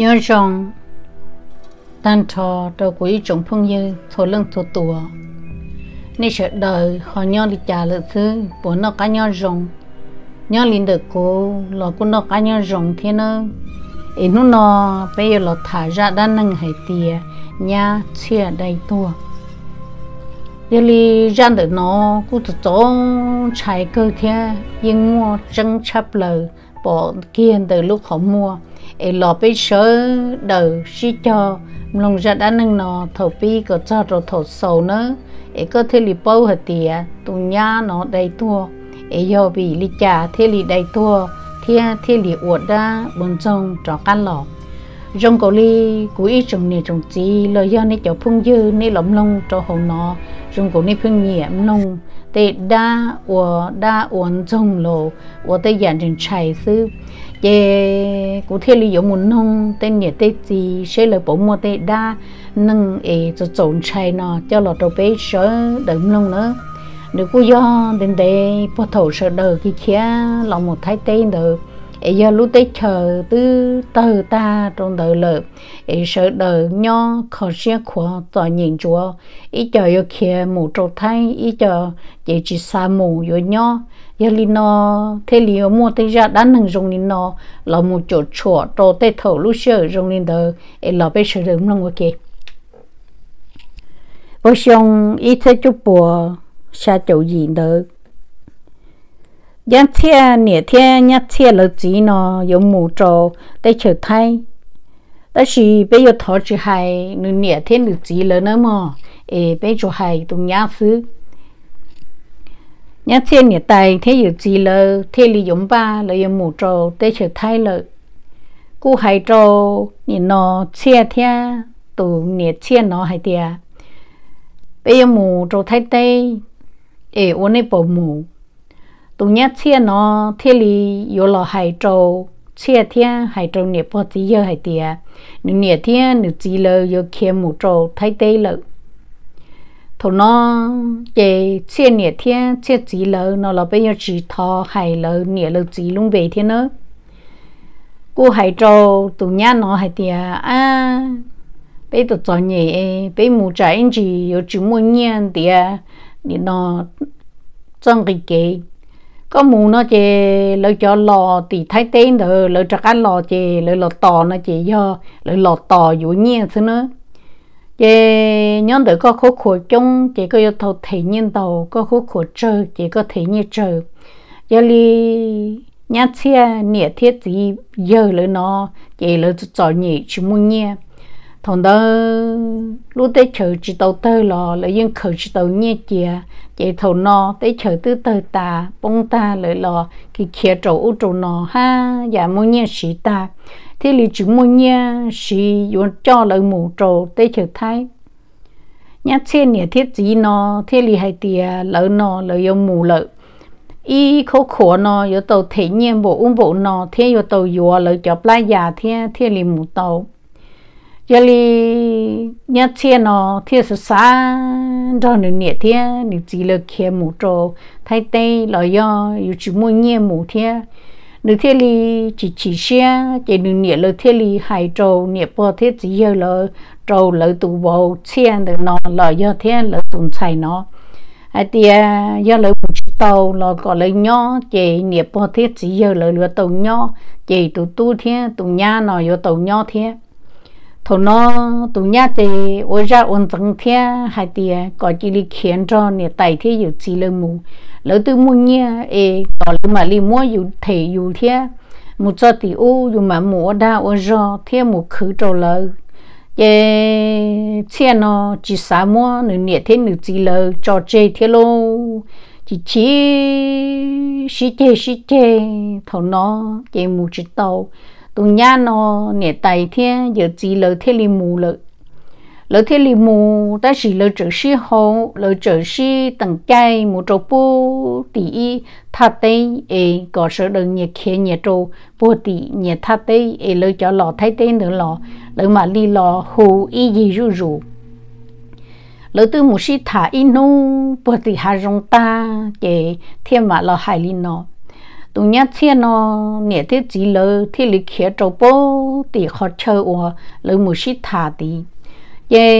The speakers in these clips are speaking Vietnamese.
nhớ rằng tan thọ đầu của chúng phong như thổ lưng thổ tùa nên sợ đời họ nhau đi trả lợi thứ bốn nó cá nhau rồng nhau liền được cô lò cô nó cá nhau rồng thế nó ý nó nó bây giờ lò thả ra đã nâng hải tìa nhà chia đầy tua giờ li ra được nó cô tự chỗ chạy cơ thế nhưng mua chân chắp lời bỏ kia từ lúc họ mua e lo pe sơ đờ si cho lòng ra đã nâng nó thổ pi có cho rồi thổ sầu nữa e có thể li bao hạt tía tu nhá nó đầy thua, e yo bị li cha thế li đầy thua, thế thế li uột ra bốn trong trò căn lọ trong cổ li cú ý trồng nè trồng chi lo do nè cho phung dư nè lỏng lông cho hồn nó trong cổ nè phung nhẹ lông tê đa uo đa uốn trong lộ uo tê dạng trình chạy sư ye cụ thể lý do muốn không tên nhẹ tê gì sẽ là bộ mua tê đa nâng ế cho trộn chạy nó cho lọ đầu bế sở đựng lông nữa nếu cô do đến đây bắt đầu sở đời khi kia lòng một thái tên được ấy giờ lúc tết chờ từ từ ta trong đời lợ ấy sợ đời nho khó xe khó tỏ nhìn chúa ý chờ yêu kia mù trâu thay ý chờ chỉ chỉ xa mù yêu nho giờ li nó thế li mua tây ra đã nâng dùng li nó là một chỗ chỗ trâu tết thầu lúc xưa dùng li đời ấy là bây giờ đừng lòng ok? bố xong ý thế chút bùa xa chỗ gì đời dân thiên nửa thiên nhất thiên là gì nó có mù trâu để trở thay đó là bây giờ thọ chỉ hay nửa nửa thiên là gì là nó mà ê bây giờ hay tụng nhã sư nhã thiên nửa tài thế là gì là thế là giống ba là có mù trâu để trở thay là cú hay trâu nhìn nó chia thiên tụ nửa thiên nó hay tiệt bây giờ mù trâu thay tây ê ôn này bỏ mù tụ nhá chia nó thiên lý yếu lò hải trâu chia thiên hải trâu nè bỏ tí giờ hải tìa nửa nè thiên nửa chỉ lơ yếu kia mù trâu thay tê lợ thổ nó về chia nè thiên chia chỉ lơ nó là bây giờ chỉ thọ hải lơ nè lơ chỉ luôn về thiên nữa cô hải trâu tụ nhá nó hải tìa à bây giờ cho nhẹ bây mù trái anh chỉ yếu chú mua nhiên tìa nó trong cái kế có mù nó chè lỡ cho lò thì thấy tên đó lỡ cho cái lò chè lỡ lò tò nó chè do lỡ lò tò dụ nhiên thế nữa chè nhóm đỡ có khổ khổ chung chè có yêu thầu thể nhiên đầu, có khổ khổ chờ chè có thể nhiên chờ giờ li nhát xe nhẹ thiết gì giờ lỡ nó chè lỡ cho nhị chỉ muốn nhiên thằng đó lúc tới chờ chỉ tàu tơ lò là yên khởi chỉ tàu nhẹ chè chè thằng nó tới chờ tư tơ ta bông ta lại lò cái kia trầu ô trầu nó ha dạ mua nhẹ sĩ ta thế là chỉ mua nhẹ sĩ yon cho lời mù trầu tới chờ thay nhá trên nhẹ thiết gì nó thế là hai tia lỡ nó lỡ yon mù lỡ y khổ khổ nó yo tàu thể nhiên bộ uống bộ nó thế yo tàu yo lỡ cho playa thế thế là mù tàu giờ li nhà thiên nó thiên sự xa cho nên nhà thiên nên chỉ là kia mù cho thay tây là do yêu chỉ muốn nghe mù thiên nên thiên li chỉ chỉ xe chỉ nên nhà là thiên li hai trâu nhà bỏ thiên chỉ giờ là trâu là tụ bộ thiên được nó là do thiên là tụ chạy nó à thì do là một chiếc tàu là có lấy nhỏ chỉ nhà bỏ thiên chỉ giờ là lừa tàu nhỏ chỉ tụ tụ thiên tụ nhà nó do tàu nhỏ thiên thổ nó tụ nhà thì ở ra ổn tận thế hay thì có chỉ đi khiến cho nè tài thế dù chỉ là mù lỡ từ mua nhà e ê có lỡ mà đi mua dù thể dù thế một cho thì ô dù mà mua đa ở ra thế một khứ trâu lỡ chế xe nó chỉ xả mua nửa nè thế nửa chỉ lỡ cho chơi thế lô chỉ chỉ chỉ chơi chỉ chơi thổ nó chơi một chỉ tàu tụ nhà nó nè tay thiên giờ chỉ lỡ thiên li mù lỡ lỡ thiên li mù ta chỉ lỡ trở sĩ hồ lỡ trở sĩ tầng cây một chỗ bù tỷ y tha tây e có sở đơn nhiệt khế nhiệt trâu bù tỷ nhiệt tha tây e lỡ cho lọ thay tên nữa lọ lỡ mà li lọ hồ y gì rù rù lỡ tư một sĩ thả in nô bù tỷ hà rong ta chế thiên mà lọ hải li nó tụi nhá thiên nó nhẹ thế chỉ lỡ thế lý khía trâu bố thì khó chơi và lỡ một xí thả đi, ye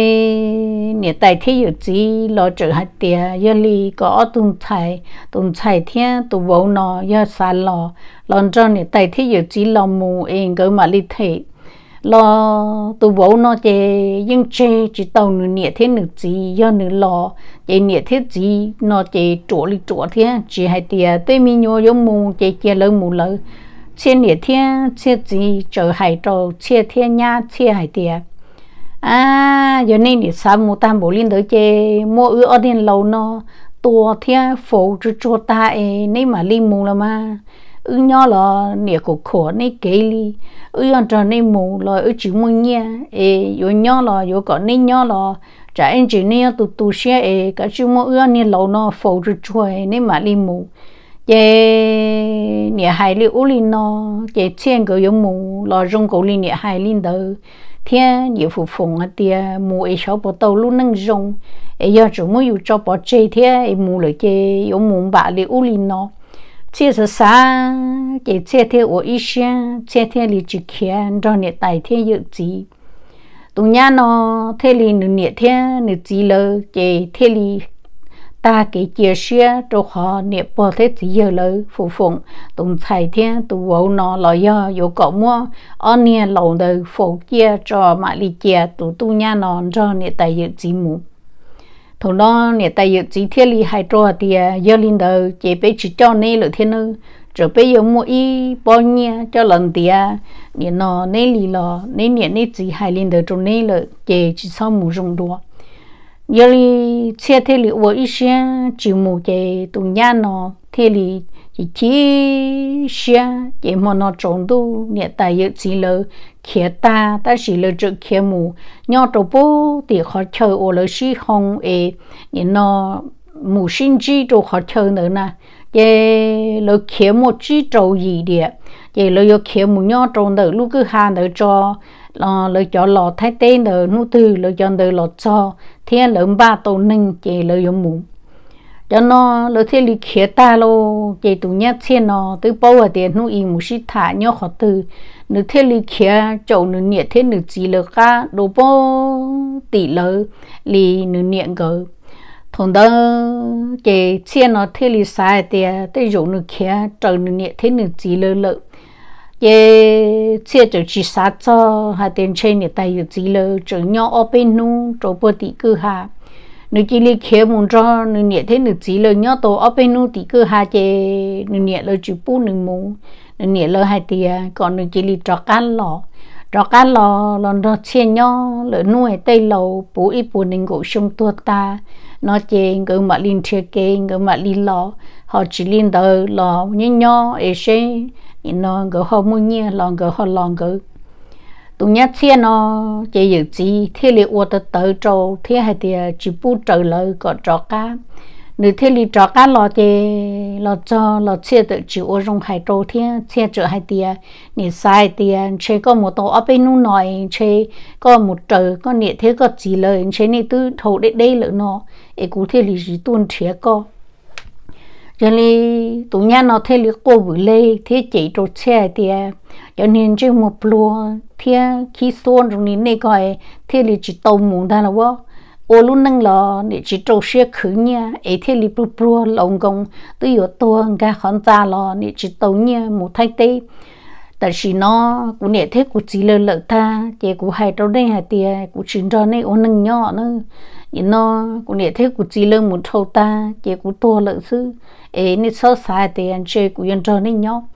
nhẹ tại thế yếu chỉ lo trở hạt tiền giờ lý có tụng chạy tụng chạy thiên tụ vô nó giờ xa lo lần cho nhẹ tại thế yếu chỉ lo mù em cái mà lý thế lo tụ bố nó chỉ nhưng chỉ chỉ tàu nửa nhẹ thế nửa gì do nửa lo chỉ nhẹ thế gì nó chỉ chỗ li chỗ thế chỉ hai tiền tới mi nhô giống mù chỉ chia lỡ mù lỡ chia nhẹ thế chia gì chờ hai trâu chia thế nha chia hai tiền à giờ nên để sao mù tam bố linh tới chỉ mua ư ở tiền lâu nó tua thế phổ cho cho ta ấy nên mà linh mù là mà ư nhỏ là nè cổ khổ nè kế li ư yon trò nè mù là ư chữ mù nhé ê yo nhỏ là yo có nè nhỏ là chả anh chỉ nè tụ tụ xe ê cả chữ mù ư nè lâu nó phổ rụt chuối nè mà li mù chế nè hai li u li nó chế thiên cái yo mù là rong cổ li nè hai li đó thiên nhiều phụ phùng à tia mù ấy cháu bảo tàu luôn nâng rong ấy giờ chúng mới yêu cho bỏ chơi thiên ấy mù lại chế yo mù bà li u li nó chia sẻ xa chỉ chia theo của ít xe chia theo lý chỉ kia cho nhiệt tài theo dự trí tụ nhà nó theo lý nửa nhiệt theo nửa chỉ lơ chỉ theo lý ta cái chia sẻ cho họ nhiệt bỏ thế chỉ giờ lơ phụ phụng tụng thầy theo tụ vợ nó lo do 有搞 mua anh nhiệt lâu đời phụ chia cho mà lý chia tụ tụ nhà nó cho nhiệt tài dự trí mu thằng đó nè tại giờ chỉ thiết lý hai trò thì à, giờ linh đầu chỉ bé chỉ cho nên là thế nữa trở bé giờ mua y bao nhiêu cho lần thì à nè nó nè lý lo nè nè nè chỉ hai linh đầu trong nè là chỉ chỉ sau mù rung đua giờ lý xe thế lý vô ý xe chỉ mù cái tụ nhà nó thế lý chỉ chỉ xe chỉ mà nó trộn đu nè tại giờ chỉ là kia ta ta chỉ là chữ kia mù nhau trâu bố thì họ chơi ô lối sĩ hong ê nhìn nó mù sinh chi trâu họ chơi nữa nè ye lo kia mù chỉ trâu gì đi ye lo yo kia mù nhau trâu nữa lúc cứ hà nữa cho lo lo cho lo thái tên nữa nút từ lo cho nữa lo cho thiên lượng ba tổ nưng ye lo yo mù cho nó lo thế lý khía ta lo chạy tụ nhát xe nó tới bao giờ tiền nu im một xí thả nhau khó từ nữ thế lý khía chỗ nữ nhiệt thế nữ chỉ lơ cả đồ bao tỷ lơ lì nữ nhiệt cơ, thằng đó chạy xe nó thế lý sai tiền tới chỗ nữ khía chỗ nữ nhiệt thế nữ chỉ lơ lợ ye chia cho chỉ sát cho hai tiền trên nhiệt tay chỉ lơ chỗ nhau ở bên nu chỗ bơ tỷ cứ ha nếu chỉ li khéo muốn cho nếu nhẹ thế nếu chỉ lời nhớ tổ ở bên nu thì cứ hai chế nếu nhẹ lời chụp bu nếu muốn nếu nhẹ lời hai tia còn nếu chỉ li trọ can lọ trọ can lọ lò nó chen nhớ lời nuôi tây lầu bù ít bù nên gỗ sông tua ta nó chế người mà linh chơi kê người mà linh lọ họ chỉ linh đời lò nhớ nhớ ấy sẽ nó người họ muốn nhẹ lò người họ lò người tụ nhát xe nó chỉ dự chi thế li ô tơ tơ trâu thế hay thì chỉ bu trâu lơ có trò cá nếu thế li trò cá lo thì lo cho lo xe tự chỉ ô rong hai trâu thế xe chở hai tia nè sai tia chế có một tổ ở bên nu nói chế có một trâu có nè thế có chỉ lời chế nè tư thầu để đây lỡ nó ấy cụ thế li chỉ tuân chế có cho nên tụ nhát nó thế li cô vừa lê thế chỉ trâu xe tia cho nên chỉ một lúa thiên khi xuân rồi nín này coi thiên lý chỉ tàu mù ta là vô ô lúc nâng lò để chỉ trâu xe khứ nha ấy thiên lý bù bù lồng công tự yếu tua ga khán giả lò để chỉ tàu nha một thay tây tại vì nó cũng nhẹ thế cũng chỉ lơ lợ ta chỉ cũng hay đâu đây hay tiền cũng chỉ cho này ô nâng nhỏ nữa nhưng nó cũng nhẹ thế cũng chỉ lơ một thâu ta chỉ cũng to lợ sư ấy nên sợ sai tiền chơi cũng yên cho nên nhau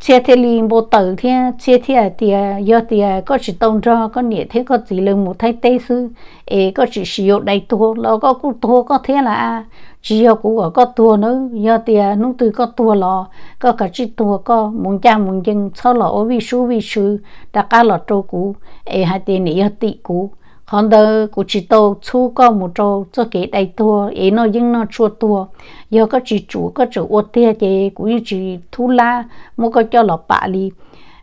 chia thế li bộ tử thế chia thế thì do thì có chỉ tông cho có nhẹ thế có chỉ lượng một thay tê sư ấy có chỉ sử dụng đầy thua lo có cũng thua có thế là chỉ do của có thua nữa do thì nung từ có thua lò có cả chỉ thua có muốn cha muốn dân sau lò vi sư vi sư đã cả lò trâu cũ ế hai tiền nhẹ tị cũ hòn đờ của chỉ tàu chú có một chỗ cho cái đại tua ấy nó nhưng nó chua tua giờ có chị chủ có chủ ô tia chị cũng chỉ thu la mua có cho lọ bạ đi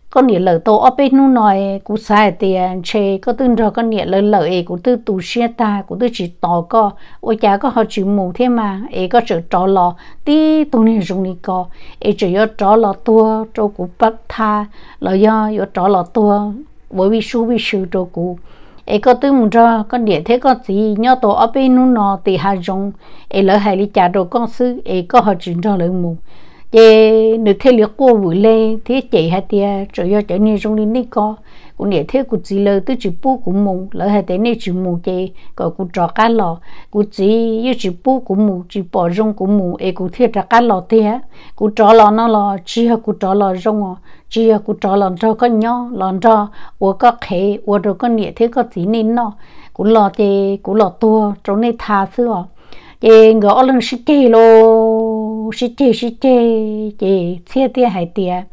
con nghĩa lỡ tổ ở bên nu nói cũng sai tiền chê có tương rồi con nghĩa lỡ lỡ ấy cũng tư tù xe ta cũng tư chỉ tỏ co ôi cha có họ chịu mù thế mà ấy có chữ trò lò tí tù này dùng đi co ấy chỉ có trò lò tua trâu cũng bắt tha lỡ do có trò lò tua bởi vì su bị sự trâu cũng ấy có tư muốn cho con địa thế con gì nhớ tổ ở bên nó thì hà dùng ấy lỡ hai đi trả đồ con sư ấy có họ chuyển cho lợi mù chị nữ thế liệu cô vừa lên thế chị hai tia cho do chị nên trong đi co cũng để thế cũng chỉ lơ tứ chữ bu cũng mù lỡ hai tia này chữ mù chị gọi cũng trò cá lò cũng chỉ yêu chữ bu cũng mù chữ bỏ rong cũng mù e cũng thiết ra cá lò thế cũng trò lò nó lò chỉ hai cũng trò lò rong à chỉ hai cũng trò lò cho con nhỏ lò cho ủa có khé ủa rồi con nhẹ thế có gì nên nó cũng lò chị cũng lò tua trong này thà xưa chị ngỡ lên sĩ kê lô chê chê 是这是这这切点还点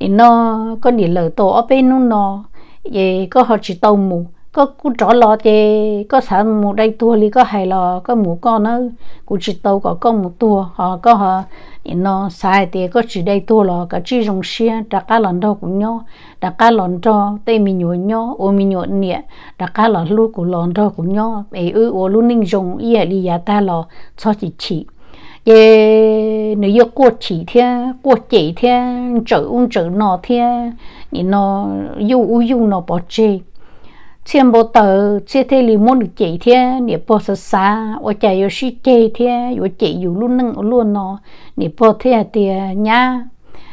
，nó có đi lỡ tổ ở bên nó nó, vậy có họ chỉ tàu mù, có cú trỏ lò chê, có sợ mù đây tua li có hay lò, có mù con nó, cú chỉ tàu có con mù tua, họ có họ nó sai thì có chỉ đây tua lò, cả chỉ dùng xe, đặt cá lòn đâu cũng nhau, đặt cá lòn cho, tây mình nhuận nhau, ô mình nhuận nhẹ, đặt cá lòn lu cũng lòn đâu cũng nhau, ấy ư ô lu ninh dùng, ý là ta lò, cho chỉ chỉ ye nếu yêu qua chỉ thiên qua chỉ thiên trở nọ yêu yêu nó bỏ chi chuyện bộ tờ chuyện thế li muốn được chỉ thiên nếu ở chạy yêu sĩ chỉ yêu chỉ yêu luôn luôn nó nếu bỏ thế thì nhá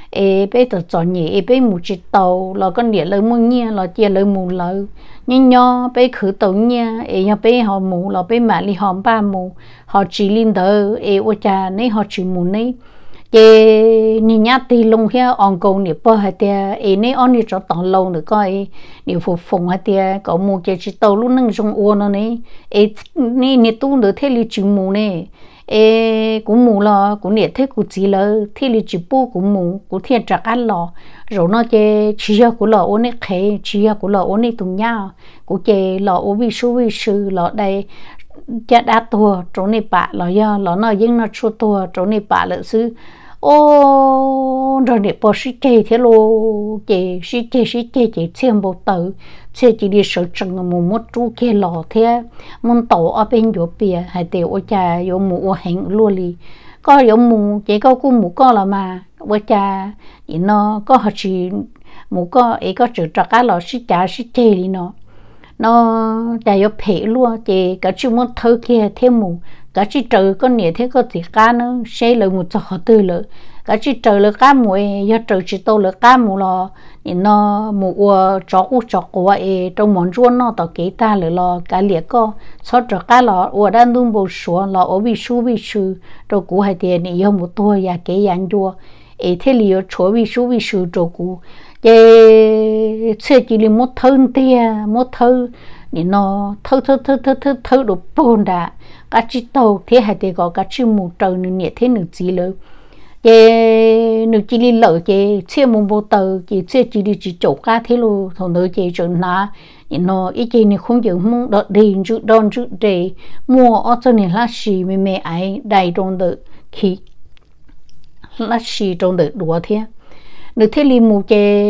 ê bây giờ chọn nhỉ bây mù chỉ tàu là con địa lời mua nhia là chia lời mù lời nhưng nhỏ bé khử tổ nha ấy nhỏ bé họ mù là bé mà li họ ba mù họ chỉ linh đỡ ấy ô cha nấy họ chỉ mù nấy chế nhìn nhát thì lông kia ông câu nè bơ hay tia ấy nấy ông nè cho tòng lâu nữa coi nè phục phùng hay tia có mù chế chỉ tàu luôn nâng dùng uo nó nè ấy nè nè tu nữa thế li chỉ mù nè ê cũng mù lo cũng nhiệt thế cũng chỉ lo thì lì chỉ bu cũng mù cũng thiệt chặt ăn lo rồi nó chơi chỉ ra của lo ôn ấy khé chỉ ra của lo ôn ấy tùng nhau cũng chơi lo ôn vi số vi sư lo đây cha đã tua chỗ này bà lo do lo nó dính nó chua tua chỗ này bà lợi sư ô rồi nè bỏ sĩ kê thế lô chê sĩ kê sĩ kê chê xem bộ tử chê chỉ đi sợ chừng mù mốt chú kê lò thế muốn tổ ở bên chỗ bìa hay tiểu ô cha chỗ mù ô hẹn luôn đi có chỗ mù chỉ có cô mù có là mà ô cha thì nó có hợp chỉ mù có ấy có chữ trọ cá lò sĩ chả sĩ kê đi nó nó chả chỗ phê luôn chê cả chú muốn thơ kia thế mù cái chỉ trừ con nhẹ thế có thì cá nó xe lợi một chỗ tư lợi cái chỉ trừ lợi cá mùi do trừ chỉ tô lợi cá mùi lo nên nó mùi ua chó u chó của ấy trong món ruộng nó tao kỹ ta lợi lo cái liệt co sau trừ cá lo ua đang đun bầu sủa lo ở bị su bị su rồi cũ hai tiền này do một tôi và cái dạng đua ấy thế liệu chỗ bị su bị su rồi cũ cái, xe chỉ là một thân tiền, một thơ nên nó thơ thơ thơ thơ thơ thơ đồ bồn đã cá chi tàu thế hay thì có cá chi mù trầu nữa nhẹ thế nữa chỉ lỡ chế nữ chỉ đi lỡ chế chia mùng bộ tờ chế chia chỉ đi chỉ chỗ cá thế luôn thằng nữ chế chỗ na nó ý chế này không giống muốn đợt đi chút đón chút để mua ở chỗ này là xì mẹ mẹ ấy đầy trong được khí là xì trong được đồ thế nữ thế li mù chế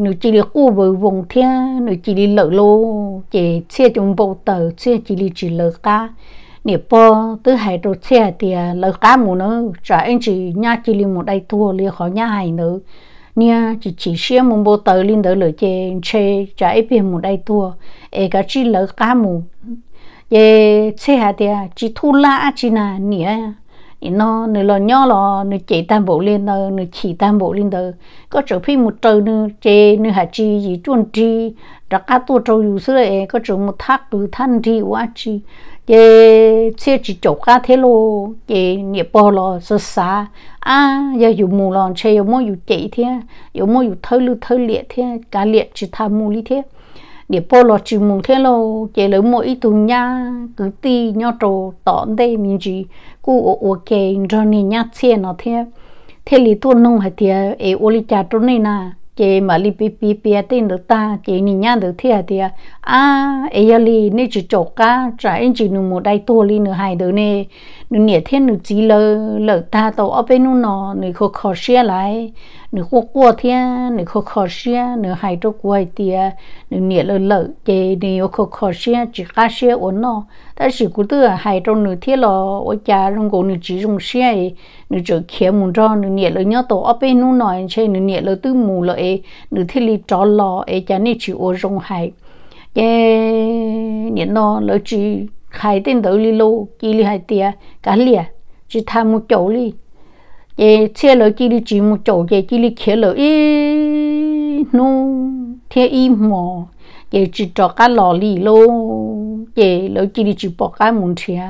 nữ chỉ đi u bờ vùng thế nữ chỉ đi lỡ lô chế chia trong bộ tờ chia chỉ đi chỉ lỡ cá nè po tứ hai đồ xe thì à, lỡ cá mù nó trả anh chị nhà chỉ liền một đại thua liền khó nhà hai nữa nha chỉ chỉ xe một bộ tờ liền đỡ lỡ chê chê trả ấy bên một đại thua ấy cả chỉ lỡ cá mù ye xe hà thì à, chỉ thu la chỉ là nha, à. nó nửa lò nhỏ lò nửa chỉ tam bộ lên đó nửa chỉ tam bộ lên đó có chỗ phi một trâu nửa chê nửa hạt chi gì chuẩn chi đặc cá tua trâu dù xưa ấy có chỗ một thác từ thanh chi quá chi ye che chỉ chọc cá thế lo ye nhẹ bò lo sơ xa à giờ dù mù lon chơi dù mua dù chạy thế dù mua dù thơi lưu thơi liệt thế cá liệt chỉ tham mù lý thế nhẹ bò lo chỉ mù thế lo ye lấy mua ít tuần nha cứ ti nhau trồ tọn đây mình chỉ cú ổ ổ kề rồi nhá chia nó thế thế lý tuôn nông hay thế ế ô lý cha trốn này na chị mà li pi pi pi tin được ta chị nhìn nhá được thiệt thì à ấy à, giờ li nên chỉ chỗ cả trả anh chỉ nụ một đại tua li nửa hai đứa nè nửa nhẹ thiên nửa chỉ lơ lỡ ta tàu ở bên nụ nó nửa khó khó xia lại nếu khô cua thế nửa khô khó xia nửa hai chỗ quay tia nếu nhẹ lợ lợ chế nửa khô khó xia chỉ cá xia ổn nó ta chỉ cứ tự hai chỗ nếu thế lo ở cha trong cổ nếu chỉ dùng xia nếu chỗ kia muốn cho nếu nhẹ lợ nhớ tổ ở bên nu nói chế nếu nhẹ lợ tư mù ấy nếu thế li trò lo ấy cha nửa chỉ ổn dùng hai chế nhẹ nó lợ chỉ khai tên đầu li lô kia li hai tia cá lìa chỉ tham một chỗ li ye chia lo chỉ đi chỉ một chỗ ye chỉ đi kia lo ý nu thế ý mò ye chỉ cho cái lò lì lo ye lo chỉ đi chỉ bỏ cái muốn chia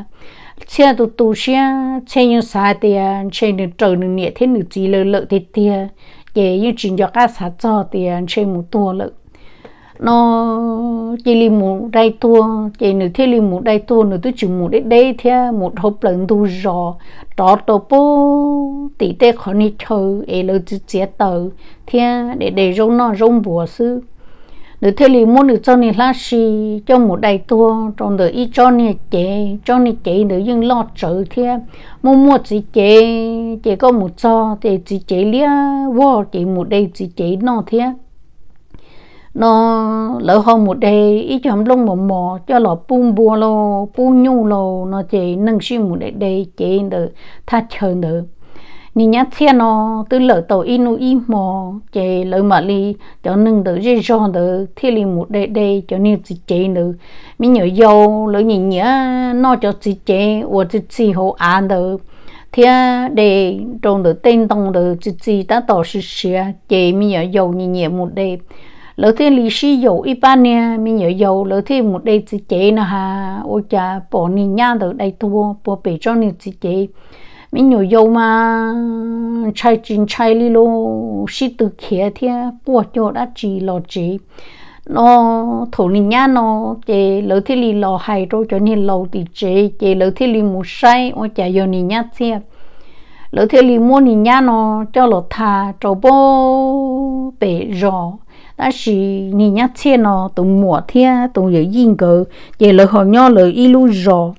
chia tu tu chia chia những sa tiền chia những trâu những nhẹ thế những chỉ lo lo thế tiền ye những chỉ cho cái sa cho tiền chia một tua lo nó chỉ li một đại tua chỉ nửa thế li một đại tua nửa tôi chỉ một đấy đấy thế một hộp lần tu rồi đó tổ bố tỷ tế khó ni thơ ấy lâu chữ chế tờ thiên để để rông nó rông bùa sư nếu thế thì muốn được cho ni lá xì cho một đại tua trong đời ít cho ni chế cho ni chế nếu nhưng lo trợ thiên mua mua chỉ chế chế có một cho thì chỉ chế lia vô chỉ một đây chỉ chế nó thiên nó lỡ hôm một đề ý cho hầm lông một mò cho lọ bung bùa lô bung nhu lô nó chế nâng xin một đề đề chỉ được tha chờ được nị nhá xe nó từ lỡ tàu inu im mò chế lỡ mà li cho nâng được dễ dàng được thiết li một đề đề cho nên chỉ chỉ được mình nhớ dâu lỡ nhìn nhớ nó cho chỉ chế hoặc chỉ chỉ hồ an được thế để trong được tên tông được chỉ chỉ ta tổ sự sửa chế mình nhớ dâu nhìn nhớ một đề lỡ thì lì xì dầu ít ban nè mình nhớ dầu lỡ thì một đây chỉ chế nè ha ôi cha bỏ nì nhá rồi đây thua bỏ bể cho nì chỉ chế mình nhớ dầu mà chai chín chai lì lô xí từ kia thì bỏ cho đã chỉ lò chế nó thổ nì nhá nó chế lỡ thì lì lo hay rồi cho nên lò thì chế chế lỡ thì lì một say ôi cha dầu nì nhá thiệt lỡ thì lì mua nì nhá nó cho lò thà trâu bô bể rò đã chỉ nhìn nhá thiên nó tụng mùa thiên tụng giờ yên cờ về lời họ nhau lời ít lu rồi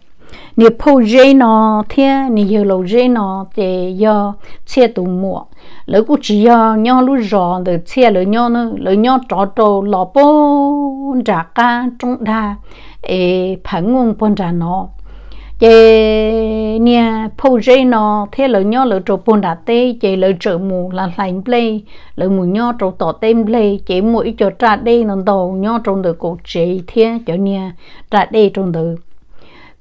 nếu phô dê nó thiên nếu giờ lâu dê nó để giờ chia tụng mùa lời cũng chỉ giờ nhau lu rồi để chia lời nhau nữa lời nhau trò trò lọ bông, trả ca trong đa ê phản ngôn bôn trả nó chị nè phô rê nó thế lỡ nhó lỡ trộn bồn đá tê chị lỡ trở mù là lạnh play lỡ mù nhó trộn tỏ tên play chị mỗi cho trà đê nó đầu nhó trộn được cổ chế thế cho nè trà đê trộn được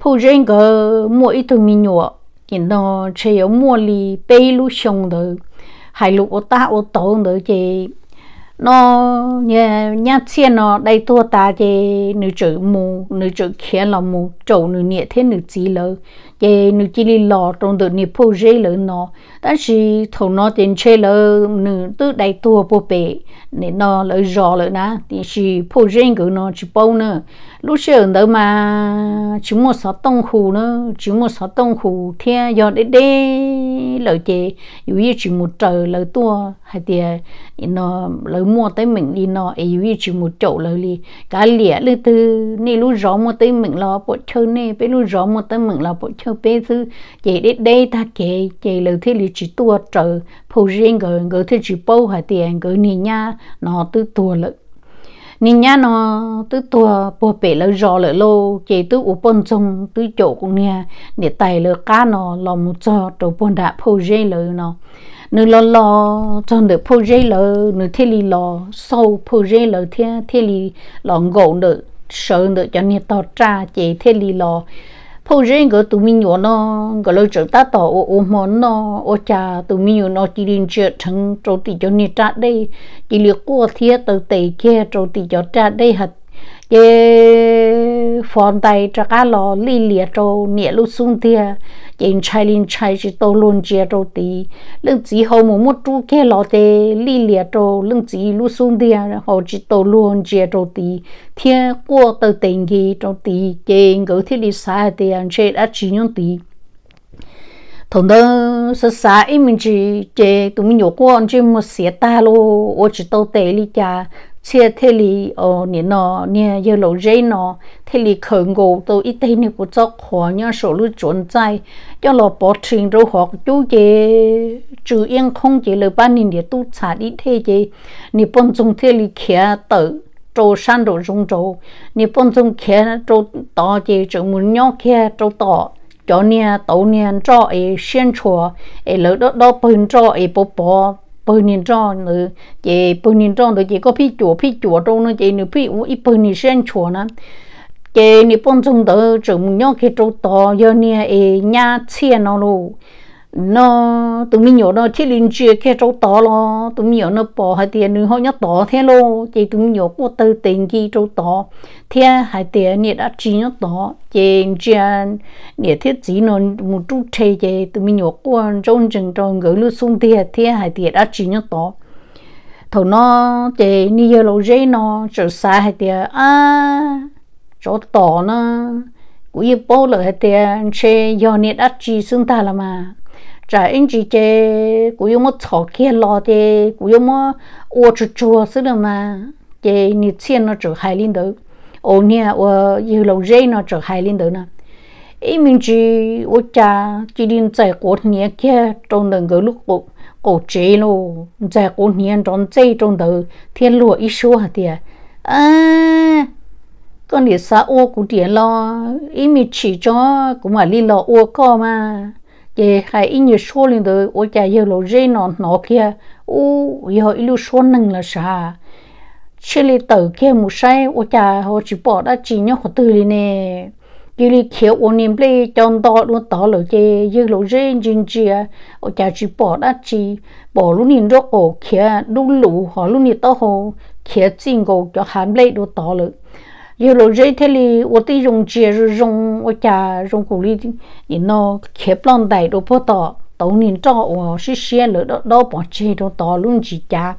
phô rê cơ mỗi tụi mình nhọ chỉ nó chế ở mua li bê lu xong được hai lúc ô ta ô tổ được chị nó nhà nhà xe nó đầy tua ta thì nữ chữ mù nữ chữ kia là mù chỗ nữ nhẹ thế nữ chỉ lớn cái nữ chỉ đi lò trong đợt nếp phô dễ lỡ nó ta chỉ thầu nó tiền chơi lỡ nữ tư đại tua bố bể nên nó lỡ rõ lỡ ná thì chỉ phô dễ của nó chỉ bao nữa lúc xưa đó mà chỉ một sáu tông khu nữa chỉ một sáu tông khu theo do đấy để lỡ chế dù như chỉ một trời lỡ tua hay thì nó lỡ mua tới mình đi nó dù như chỉ một chỗ lỡ đi cả lẻ lỡ tư nên lúc rõ mua tới mình lo bộ chơi nè bên lúc rõ mua tới mình lo bộ chơi cho bé thứ chị đi đây ta kể chị lời thế lý chỉ tua trợ, phô riêng người người thế chỉ bao hả tiền người nì nha nó tư tua lợi nì nha nó tư tua bùa bể lợi rõ lợi lô chị tư ủ bồn trông tư chỗ cũng nha để tài lợi cá nó lò một cho trâu bồn đã phô riêng lợi nó nửa lo lo cho được phô riêng lợi nửa thế lý lo sâu phô riêng lợi thế thế lý lo gỗ nửa sợ được cho nè to ra chị thế lì lo phụ riêng của tụi mình nhỏ nó cái lối chúng ta tỏ ô ô món nó ô cha tụi mình nhỏ nó chỉ liên chuyện thằng trâu tì cho nít ra đây chỉ liệt qua thiệt từ tì kia trâu tì cho ra đây hạt ye phong tay cho cá lò li liệt cho nhẹ lúc xuống tia yên chai linh chai chỉ tô luôn chia cho tí lưng chỉ hậu một một chú kia lò tê li liệt cho lưng chỉ lúc xuống tia họ chỉ tô luôn chia cho tí thiên qua tờ tình gì cho tí yên gấu thiết lý sai tê anh chết ác chỉ nhung tí thằng đó sợ sợ em mình chỉ chỉ tụi mình nhổ qua anh chỉ một xé ta luôn ở chỉ tô tê li cha chia thế li ở nè nó nè giờ lâu dây nó thế li khởi ngộ tôi ít thấy nè cũng cho khó nhá số lượng chuẩn trai cho lo bỏ trình rồi học chú chế chú yên không chế lời ban nè tu trả đi thế chế nè bọn chúng thế li khía tự trâu sản đồ dùng trâu nè bọn chúng khía trâu to chế trâu muốn nhau khía trâu to cho nè tàu nè cho ấy xuyên chùa ấy lỡ đó đó bên cho ấy bố bố ปืนนินจอนหรือเจปืนนินจอนหรือเจก็พี่จั่วพี่จั่วตรงนั้นเจหนูพี่อู้อีปืนนิเส้นชัวนะเจนี่ปนจงเดอจึงมึงย่อคิดจงต่อเยอะเนี่ยเอญ่าเชี่ยนเอาลูก nó tụi mình nhớ nó thiết linh chưa khe trâu tỏ lo tụi mình nhớ nó bỏ hai tiền nữa họ nhớ tỏ thế lo chỉ tụi mình nhớ qua từ tiền gì trâu tỏ, thế hai tiền nè đã chỉ nhớ tỏ, chỉ chuyện nè thiết chỉ nó một chút thế chỉ tụi mình nhớ qua trong trường trong gửi lưu xuống tiền thế hai tiền đã chỉ nhớ tỏ, thầu nó chỉ ni giờ lâu dây nó chỗ xa hai tiền à chỗ to nó cũng như bố lợi hai tiền chơi giờ nè đã chỉ xuống ta là mà trả anh chị chế cũng yêu mà thọ kia lo thế cũng yêu mà ô chú chú sự đó mà chế nhiệt tiền nó trở hai linh đầu, ô nha ô yêu lâu dây nó trở hai linh đầu nè ý mình chỉ ô cha chỉ đi chạy cột nhẹ kia trong đường cái lúc cổ cổ chế lo chạy cột nhẹ trong dây trong đầu thiên lụa ít số hả tiệt à con để sao ô cũng tiền lo ý mình chỉ cho cũng mà đi lo ô co mà chị hay in như số lên đó ô cha yêu lộ dây nó nó kia ô yêu ilu số nưng là sao chỉ là tờ kia một sai ô cha họ chỉ bỏ đã chỉ nhớ họ từ lên nè chỉ là kia, ô niệm lê chọn đó luôn đó là chị yêu lộ dây chính chị à ô cha chỉ bỏ đã chỉ bỏ luôn niệm đó ô kia luôn lũ họ luôn niệm đó họ kia chính cô cho hàm lê luôn đó là 有了这天里，我的用节日用我家用鼓里的，你那开不啷带都不到，当年早我是先了老老板车都到弄几家，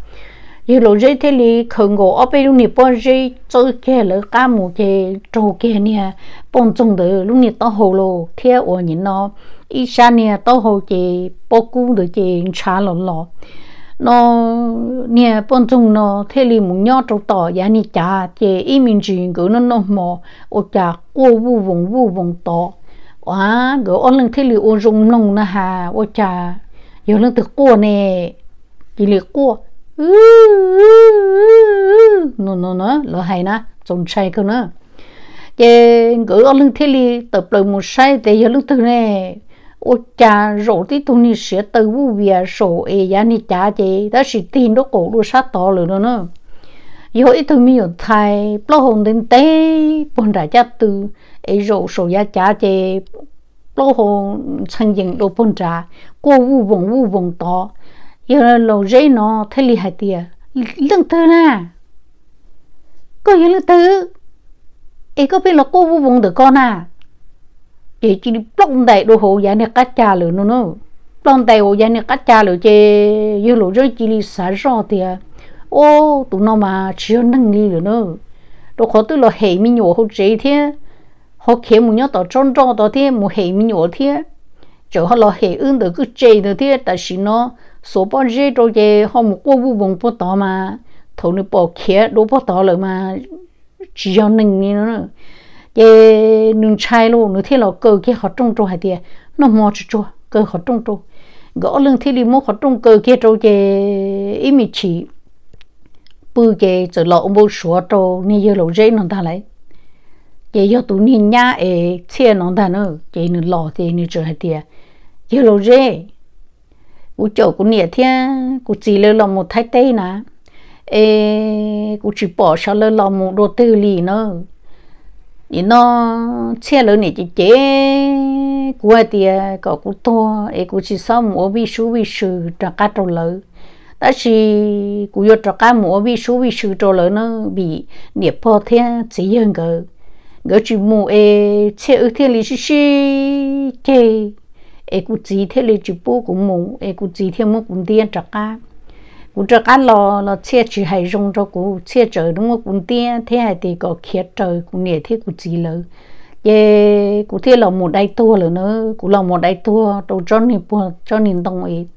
有了这天里，看我阿伯用你帮这走开了干么的走开呢，帮中的弄你到后了，天我你那一下呢到后的包谷的的差了了。nó nè bọn chúng nó thế li muốn nhau trâu tỏ giá ni cha chế ý mình chuyện cứ nó nó mò ô cha ô vu vùng vu vùng tỏ à gỡ ôn lưng thế li ôn rung nông na hà ô cha giờ lưng từ cua nè chỉ li cua ừ nó nó nó lo hay na trông sai cơ nữa chế gỡ ôn lưng thế li tập lời một sai để giờ lưng từ nè 我家肉的东西学得无边手哎呀，你家的，但是听到狗路杀到了了呢。以后一头没有菜，不红的得，不大家都哎肉手呀家的，不红曾经都不炸，过乌蹦乌蹦到，有了老人呢太厉害的，愣头呢，个人愣头，哎个被老过乌蹦的高呢。chị chỉ đi plong tay đồ hồ giá nè cá cha lửa nè nó plong tay hồ giá này cá cha lửa chê yêu lửa rồi chỉ đi xả rõ thì à ô tụi nó mà chỉ có năng đi lửa nó đồ khó tôi là hệ mi nhổ hồ chế thế họ khéo mu nhớ tao trôn trôn tao thế mu hệ mi nhổ thế chỗ họ là hệ ưng được cứ chế được thế tại vì nó số bao giờ đồ chê họ mu qua vu vùng bao tao mà thầu nó bỏ khéo đồ bao tao rồi mà chỉ có nâng đi nè ye nung chai lo thế là cơ kia họ trông trâu hay tiền nó mò chú chú cơ họ trông trâu gõ lưng thế li mò họ cơ kia trâu ye im chỉ bự giờ lọ ông bố sủa trâu ni ye lẩu dễ nó ta lại ye yo tu ni nhá nó ta nữa ye nu lọ thì chỗ cú nhẹ thế cú chỉ lơ lòng một thái tây nè ê cú chỉ bỏ sao lơ lòng một đồ tư lì nữa 你那车轮你就接过的搞不多，哎，过去扫墓为数为数长干着了，但是古要长干墓为数为数着了呢，比你破天这样个，我去墓哎，车二天里是是的，哎，古几天里就不古墓，哎，古几天么古天长干。cụ trợ cá lò lò chia chỉ hay dùng cho cụ chia trợ đúng không cụ tia thế hay thì có khía trợ cụ nhẹ thế cụ chỉ lỡ ye cụ thế là một đại tua rồi nữa cụ là một đại tua đồ cho nên bùa cho nên tông ấy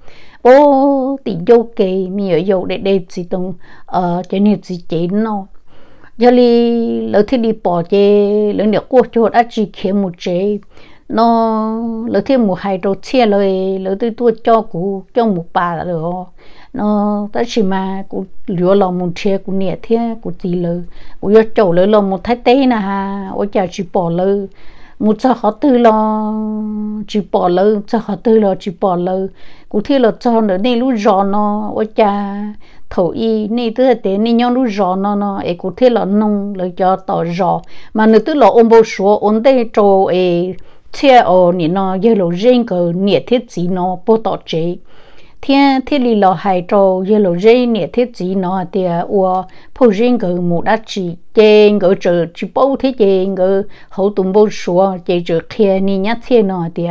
ô thì vô kì mi ở vô để để chỉ tông ờ cho nên chỉ chỉ nó giờ li lỡ thế đi bỏ chơi lỡ nhiều cô cho đã chỉ khía một chơi nó lỡ thế một hai đồ chia lời lỡ thế tua cho cụ cho một bà rồi nó ta chỉ mà cô lúa lòng một chia cô nhẹ thế cô tì lơ cô yêu chỗ lơ lòng một thái tế nè ha ôi chả chỉ bỏ lơ một cho họ tư lo chỉ bỏ lơ cho họ tư lo chỉ bỏ lơ cô thi lo cho nữa đi lú rõ nó ôi chả thổ y ni tư tế ni nhau lú rõ nó nó ấy cụ thi lo nung lo cho tỏ rõ mà nữa tư lo ông bầu số ông tê cho ấy chia ở ni nó giờ lo riêng cái nhẹ thiết gì nó bố tỏ chế thiên thiên lý lò hải trò giờ lò dây nè thiết chỉ nó à, thì ủa à, phụ riêng cái mù đã chỉ chê cái chữ chỉ bao thế chê cái hậu tùng bao số chê chữ kia nè nhát thiên nó à, thì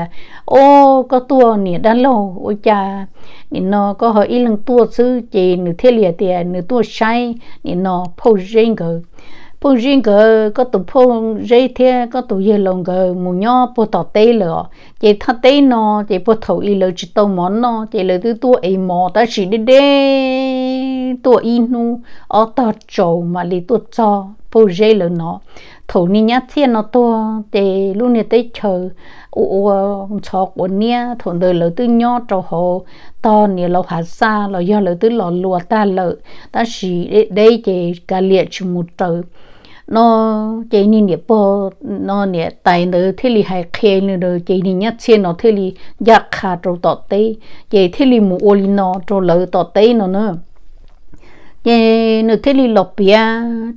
ô có tua nè đã lâu ôi cha nè nó có hỏi ít lần tua sư chê nửa thiên lý thì nửa tua sai nè nó phụ riêng cái phong riêng cơ có tụ phong dây thế có tụ dây lồng cơ mù nhỏ bộ tọt tê lợ chỉ thắt tê nó chỉ bộ thầu y lợ chỉ tàu món nó chỉ lợ thứ tua ấy mò ta chỉ đi đê tua inu ở tọt trầu mà lì tua cho phong dây lợ nó thầu ni nhát thế nó tua để lúc này tới chờ u u ờ, cho của nia thầu đời lợ tư nhỏ trầu hồ to nè lọ hạ xa lọ do lợ tư lọ lùa ta lợ ta chỉ đây chỉ cả liệt chỉ một trời nó chỉ nên địa bỏ nó nè tại nó thế li hay khe nữa rồi chỉ nên nhất xe nó thế li giác khá trâu tọt tê chỉ thế li mù ô nó trâu lỡ tọt tê nó nữa chỉ nó thế li lọp bia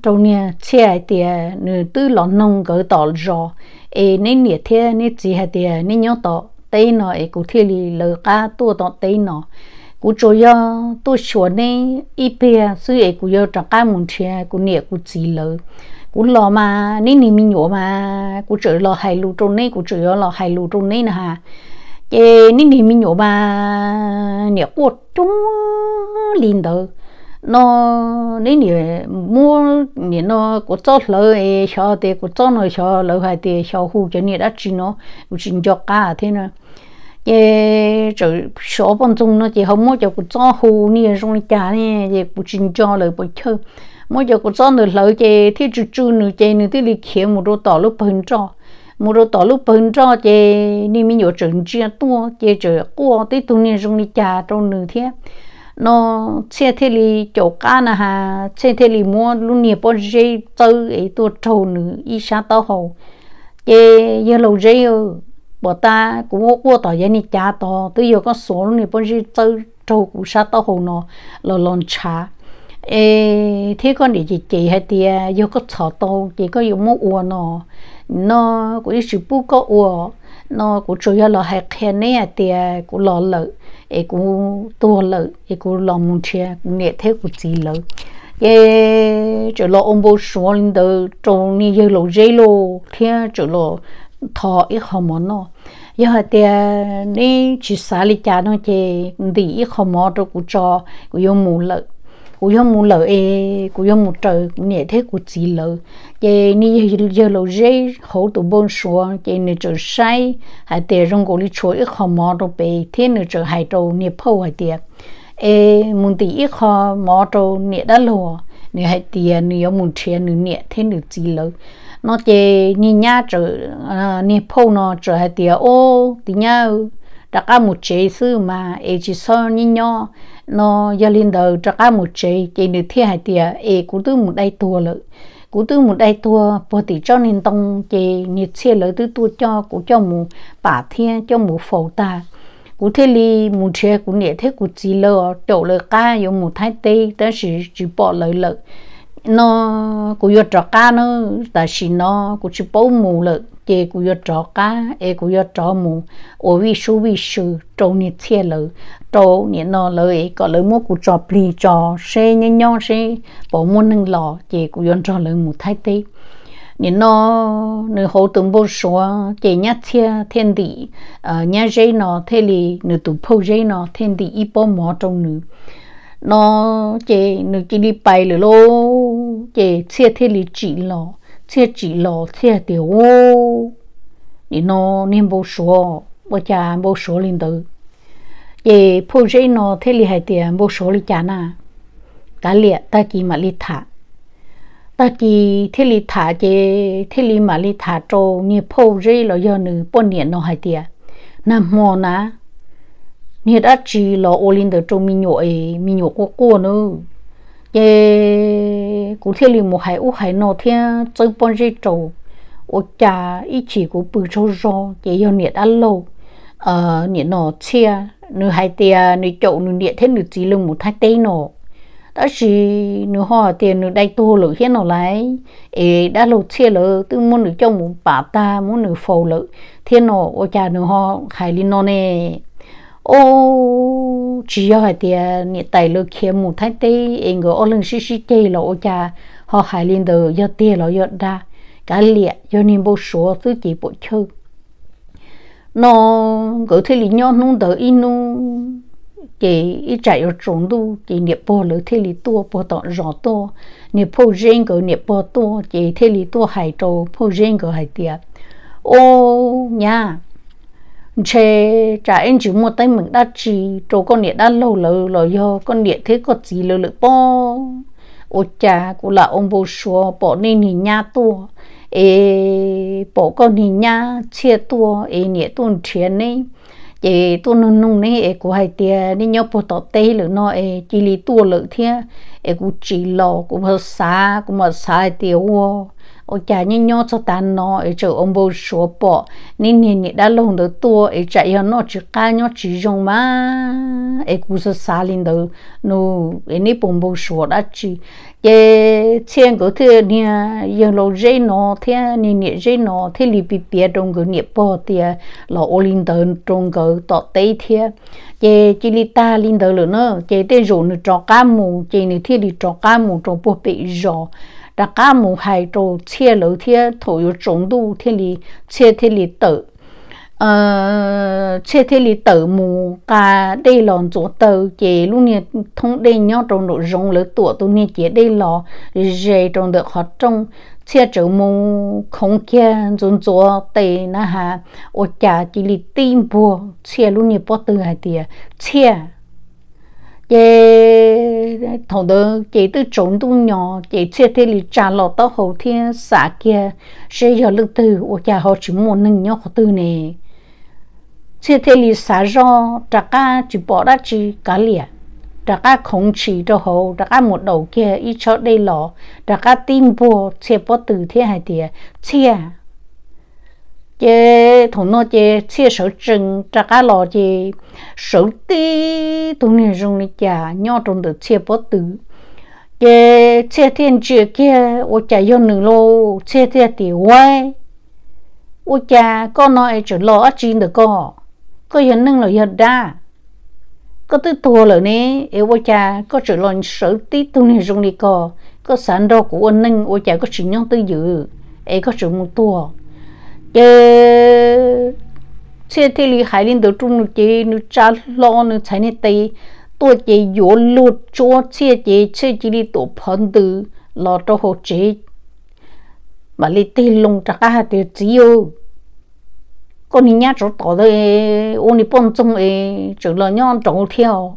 trâu nè xe thì nó tư lọ nông cỡ tọt rõ ê e nên nè thế nên chỉ hay e thì nên nhớ tọt tê nó ê cụ thế li lỡ cá tua tọt tê nó cú cho yo tôi xuống này ít bia sư ấy cú yo trọng cá Môn chia cú nè cú chỉ lỡ cú lo mà nên nì mình nhổ mà cú chở lo hay lù trôn này cú chở lò hay lù trôn này nè ha chế nên nì mình nhổ mà nhớ cột trúng liền đó nó nên nì mua nì nó cú cho lỡ ấy cho thì cú cho nó cho lỡ hay thì cho hú cho nì đã chỉ nó cú chỉ cho cả thế nè chế chỗ số bọn chúng nó chỉ không mua cho cú cho hú nì trong nhà nè chế cú chỉ cho lỡ bọn chơi mỗi giờ cũng cho nửa lỡ chè thì chú chú nửa chè nửa thì lì kia một đồ tỏ lúc bận cho một đồ tỏ lúc bận cho chè ni mi nhiều chuyện chia tua chè chè qua tới tu ni dùng đi chà trong nửa thế nó xe thế lì chỗ cá nà hà xe thế lì mua luôn nhiều bao dây tơ ấy tua trâu nửa y sa tao hồ chè giờ lâu dây bỏ ta cũng qua tỏ giá ni chà tỏ tới giờ có số luôn nhiều bao dây tơ trâu cũng sa tao hồ nó lò lòn chả ê thế con để chị chị hay thì có chọ to chị có yêu mua uo nó nó cũng sự bu có uo nó cũng chủ yếu là hay khen này thì cũng lo lợ ê cũng to lợ ê cũng lo muốn chia cũng nhẹ thế cũng chỉ lợ ê chỗ lo ông bố xuống lên đầu trong như yêu lo dễ lo thế chỗ lo thọ ít hòm nó giờ họ tiền đi chỉ xả lý cha nó chơi đi ít hòm nó cho cũng cho cũng yêu mù lợ cú yếm mu lợ e cú yếm mu trời cú nhẹ thế cú chỉ lợ vậy ni giờ lợ dễ hậu tụ bôn xuống vậy nè trời say hay tiệt rong cổ đi chuối ít khó mò đâu bề thế nè trời hay đâu nè phâu hay tiệt. e muốn tí ít khó mò đâu nè đã lùa nè hay tiền nè yếm mu tiền nè nhẹ thế nữa chỉ lợ nó chơi ni nhá trời à, nè phâu nó trời hay tiệt ô tí nhau. đặt cả một chế sư mà e chỉ so ni nhau nó giờ lên đời cho cả một chế chế được thiên hải tiệt ê cú tư một đại tua lợ cú tư một đại tua bồ tỷ cho nên tông chế nhiệt xe lợ tư tua cho cú cho mù bả thiên cho mù phổ ta cú thế li mù chế cú nhẹ thế cú chỉ lợ chỗ lợ ca dùng một thái tê đó là chỉ bỏ lợ lợ nó cũng vô trọ cá nó tại vì nó cũng chỉ bố mù lợ chị cũng vô trọ cá em cũng vô trọ mù ở vị số vị sư trâu nhiệt thiệt lợ trâu nhiệt nó lợ ấy có lợ mua cũng trọ pli trọ xe nhăn nhon xe bỏ mua nâng lò chị cũng vô trọ lợ mù thái tây nên nó nửa hồ từng bố số chỉ nhát chia thiên địa ờ, nhát dây nó thế li nửa tụ phô dây nó thiên địa ít bó mỏ trong nửa nó chị nữ chị đi bay rồi lô chị chia thế lý chị lò chia chị lò chia tiểu ô đi nó niêm bố số bố cha bố số lên từ chị phụ dễ nó thế lý hai tiền bố số lý cha na cả liệt ta chỉ mà lý thả ta chỉ thế lý thả chị thế lý mà lý thả trâu như phụ dễ rồi giờ nữ bốn niệm nó hai tiền nằm mò na nhiệt đã chỉ là ô linh từ trong mi nhộ ấy mi nhộ của cô nữa ye cụ thiên liền một hai, u hải nọ thiên chơi bón dây trầu ô cha ít chỉ của bự trâu rò ye yêu nhiệt ăn lâu ờ nhiệt nọ chia nửa hai tia nửa chậu nửa nhiệt thế nửa chỉ lưng một hai tây nọ đã chỉ nửa họ tiền nửa đây tu lự hiện nọ lại ê đã lâu chia lự từ muốn nửa chồng muốn bà ta muốn nửa phô lự thế nọ ô cha nửa họ hai linh nọ nè ô chỉ hỏi thì nhị tài lô kia mù thái tê em gọi ô lần xí xí tê là ô cha họ hải lên đầu do tê là do đa cả liệt do nên bộ số thứ chỉ bộ chơi nó cứ thế là nhau nung đầu inu chỉ ít chạy ở trốn đu chỉ niệm bò lỡ thế là tua bò tọt rõ to niệm phô riêng cái niệm bò to chỉ thế là tua hải trâu phô riêng cái hải tiệt ô nha chế trả anh chỉ một tay mình đã chỉ cho con địa đã lâu lâu rồi do con địa thế có gì lâu lâu bỏ ô cha cũng là ông bố số bỏ nên hình nhà tua ê bỏ con hình nhà chia tua ê nhẹ tuần chiến này chị tôi nung nung này ê cũng hay tiền đi nhau bỏ tọt tê lửa nó ê chỉ lì tua lửa thế ê cũng chỉ lò cũng hơi xa cũng mà sai tiêu ở chả như nhau cho ta nó ở chỗ ông bố số bỏ nên nên đã lồng được tua ở chạy cho nó chỉ cá nhau chỉ dùng mà ở cú số xa lên đầu nó ở nơi bông bố số đã chỉ cái chuyện của thế nha yên lâu dây nó thế nên nên dây nó thế lì bị bịa trong cái nghiệp bỏ thì là ô lên đầu trong cái tọt tây thế cái chỉ lì ta lên đầu nữa cái tên rồi nó cho cá mù cái này thế lì trọ cá mù trong bộ bị rồi ra cá mù hai trâu chia lẩu thia thổ yếu trống thiên lý chia thiên lý tử ờ chia thiên lý tử mù cả đây lòn chỗ tờ chế lúc nè thông đây nhau trong độ rong lỡ tủa tu nè chế đây lò rề trong được họ trong chia chỗ mù không kia dùng chỗ tề na hà ô chả chỉ lý tim bùa chia nè bỏ từ hai tia chia chế thằng đó chế từ trốn tu nhỏ chế chế thế thì trả lọ tao hậu thiên xã kia sẽ giờ lực từ ô cha họ chỉ muốn nâng nhau họ từ này chế thế thì xã do trả cả chỉ bỏ ra chỉ cả liền trả cả không chỉ cho họ trả cả một đầu kia ít cho đây lọ trả cả tim bộ chế bỏ từ thế hai tiền chế chế thùng nó chế chia sổ trứng trả cá lò chế sổ tí tụng này dùng này chả nhau trong được chia bó tử chế chia thiên chia kia ô chả yêu nữ lô chia thiên tỷ quay ô chả con nói chỗ lò ở chín được co có hiện nâng là hiện đa có tư thua lỡ nè yêu ô chả có chỗ lò sổ tí tụng này dùng này co có sản đồ của ông nâng ô chả có chuyện nhau tư dự ấy có chỗ một tua chế xe thì lý hải linh đầu trung nó chỉ nó trả lo nó chạy nên tây tôi chế yếu lụt cho xe chế xe chỉ đi tổ phần tử lo cho hồ chế mà lý tây lông chắc cả thì chỉ yêu con nhà chỗ tổ đấy ôn đi bông trong ấy chỗ là nhon trồng theo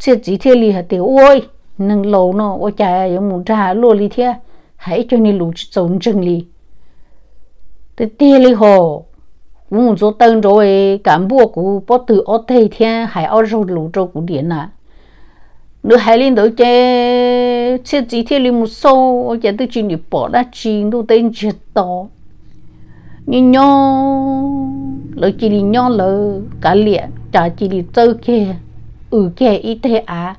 xe chỉ thế lý hải thì ôi nâng lâu nó ôi cha giống muốn trả lúa lý thế hãy cho nên lụt trồng chân lý thì tiền lý hồ cũng cho tân rồi cán bộ của bộ tử ở thầy thiên hải ở rồi lũ à nữa hải lên tới chơi chơi gì thì lý số ở chơi tới chuyện đi bỏ đã đâu tên chết to như nhau chỉ đi nhau lỡ cả liệt chỉ đi chơi kia ừ kia ít thế à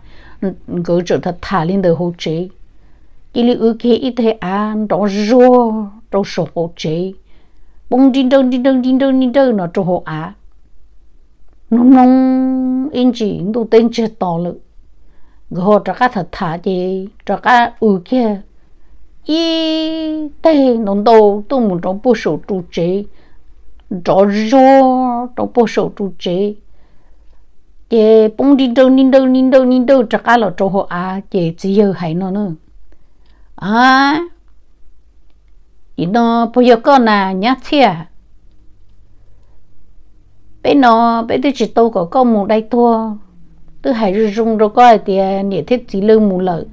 gỡ chỗ thật thả lên hồ chế chỉ đi ừ kia ít thế à đó rồi đó sổ hồ chế bông đinh đông đinh đông đinh đông đinh đông nó cho họ á nông nông anh chị đồ tên chết to lự họ cho cá thật thả gì cho cá ừ kia y tê nông đồ tôi muốn trong bộ sổ trụ chế cho rô trong bộ sổ trụ chế chế bông đinh đông đinh đông đinh đông đinh đông cho cá là cho họ á chế chỉ yêu hay nó nữa à ý nó bây giờ con là nhát chia bây nó bây tôi chỉ tô có con một đây thua tôi hãy rung rung e rồi coi thì nhẹ thiết chỉ lương mù lợi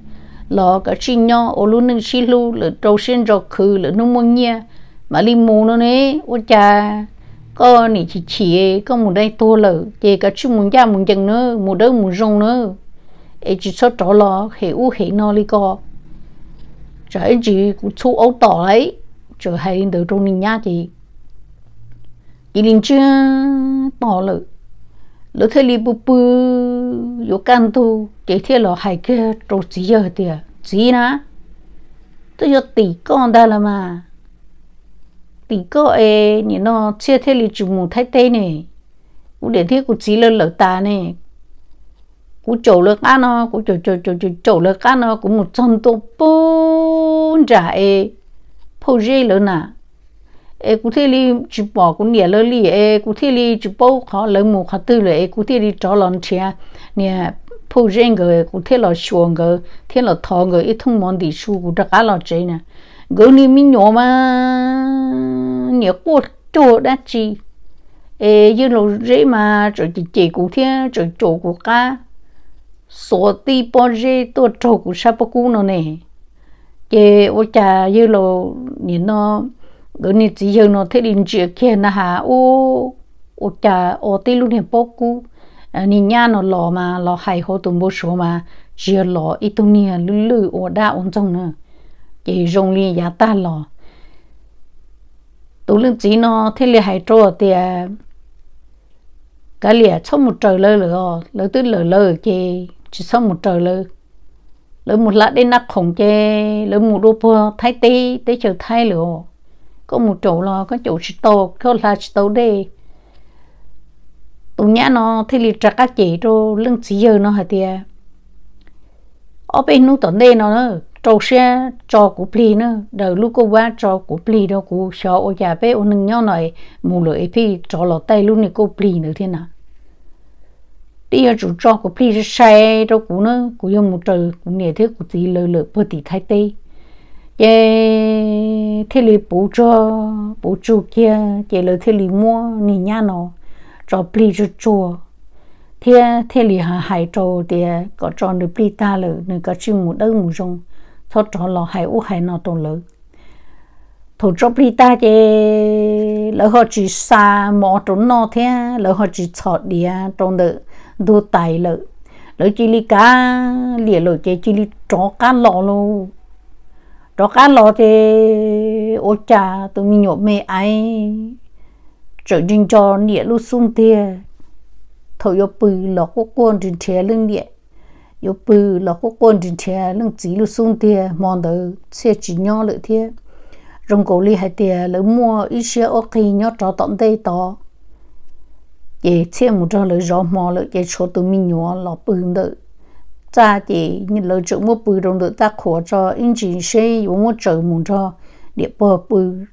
lọ cái chi nho ô lu nâng chi lu lợ trâu sinh rồi khử lợ nung mua nhia mà li mù nó nè ô cha có nị chỉ chỉ e, có một đây thua lợ chỉ cái chú muốn cha, muốn chừng nữa mù đâu mù rung nữa ấy e chỉ số trò lọ hệ u hệ nó li co trời chỉ cũng thu ấu tỏ ấy trở hay từ trung ninh nhá thì ý linh chưa bỏ lỡ lỡ thế li bù bù yếu can thu chỉ thế là hay cái trâu chỉ giờ thì chỉ na tôi giờ tỷ con đã là mà tỷ có ấy nhìn nó chia thế li chủ mù thái tây nè, cũng để thế cũng chỉ là lỡ ta nè, cũng chỗ lỡ cá nó cũng chỗ chỗ chỗ chỗ chỗ lỡ cá nó cũng một trăm tô bốn trái phô dê lỡ nà e cụ thể li chỉ bỏ cũng nhẹ lỡ li e cụ thể li chỉ bỏ khó lỡ mù khó tư lỡ e cụ thể li trò lòn chia nè phô dê ngờ cụ thể lọ xuồng ngờ thế lọ thọ ngờ ít thông món đi su cụ đặc á lọ chế nè gỡ ni mi nhỏ mà nhẹ cô chỗ đã chi e như lọ dê mà chỗ chỉ chỉ cụ thể chỗ chỗ cụ cá số ti bỏ dê tôi chỗ cụ sa bỏ cụ nó nè cái ô cha như lo nhìn nó đứa này chỉ hiểu nó thấy đình chuyện kia là hà ô ô cha ô tê luôn hiện bốc cú anh à, nha nó lo mà lo hay hồ tụng bố số mà chỉ lo ít tu nha à, lư lư ô đa ôn trong nữa chỉ rong li giá ta lo tụ lưng chỉ nó thấy là hay trâu thì à, cái lìa xong một trời lơ lơ lơ tức lơ lơ kia chỉ xong một trời lơ lỡ một lát đến nắp khổng chê lỡ một đô bơ thay tê tê chờ thái lửa có một chỗ là có chỗ chỉ tổ có là chỉ tổ đây tụi nhã nó thì lì trả các chị cho lưng chỉ giờ nó hả tiề ở bên nó tận đây nó nữa trâu xe trò của pli nữa đời lúc cô qua trò của pli đó cô sợ ô già bé ô nưng nhau này mù lưỡi phi trò lọt tay luôn này cô pli nữa thế nào bây giờ chủ cho của bây giờ sai đâu cũng nó cũng dùng một trời cũng nhẹ thế cũng gì lời lời bớt thì thái tê chế thế lì bố cho bố chủ kia chế lời thế lì mua nỉ nhá nó cho bây giờ cho, thế thế lì hà hải cho, thì có cho được bây ta lời nên có chim một đơn một rong thôi cho lò hải u hải nó tổ lời thủ cho bị ta chế lỡ họ chỉ xa mỏ trốn nó thế lỡ họ chỉ chọt đi à trong được đồ tài lợ lợ chỉ li cá lìa lợ chỉ chỉ li chó cá lò lô chó cá lò thì ô cha tụi mình nhộn mẹ ai trở nên cho lìa lô sung thia thầu yo bự lọ có quan trên thia lưng lìa yo bự lọ có quan trên thia lưng chỉ lô sung thia mòn đỡ xe chỉ nhỏ lợ thia rồng cổ li hai thia lỡ mua ít xe ô kỳ nhỏ trò tận đây to ye chia một trò lời rõ mò lợi ye cho tụi mình nhỏ lọ bưng đỡ cha chị như lời chỗ mua bưng đồng đỡ ta khổ cho in chỉ xe yếu mua trở một trò địa bờ bưng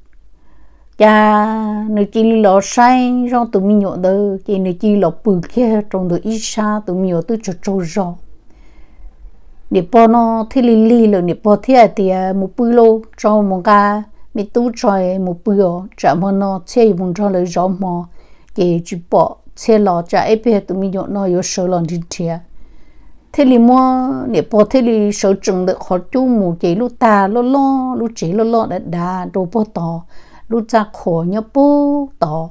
cha nơi chị lọ say rồi tụi mình nhỏ đỡ chị nơi chị lọ bưng kia trong đỡ ít xa tụi mình nhỏ tôi cho trâu rõ địa bờ nó thì lì lì lợi địa bờ thì thì một bưng lô cho một cái mi tu trời một bữa trả mà nó chơi một trò lời rõ mò chị chụp bỏ xe lò trả ấy bây tụi mình nhộn nó yếu sờ lòn đi chia thế thì mua nếu bỏ thế thì sờ chừng được khó chú mù chỉ lúc ta lo lo lúc chỉ lo lo đã đà đồ bỏ tỏ lúc ra khổ nhớ bố tỏ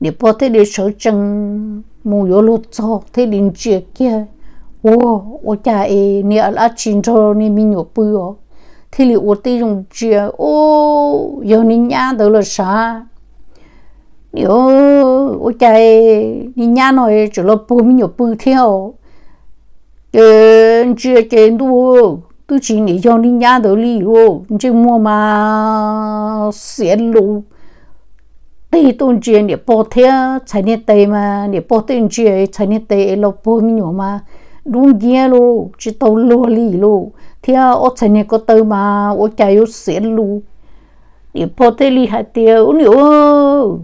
nè bỏ thế thì sờ chừng mù yếu lúc cho thế đi chia kia ô ô cha ấy nè là chín cho nè mình nhộn bự thế thì ô tê dùng chia ô giờ nè nhá đó là sao yo o chạy ni nhà nói chỉ là bù mi nhở bù theo ờ chưa chạy đu tôi chỉ nghĩ cho ni nhà đó li yo chỉ mua mà xe lô, tây tôn chuyện để bỏ theo chạy nè tây mà để bỏ tên chuyện chạy nè tây lo bù mi mà đúng dễ lô chỉ đâu lô li lô, theo ở chạy nè có tàu mà ở chạy có xe lu để bỏ tên li hạt tiêu ôi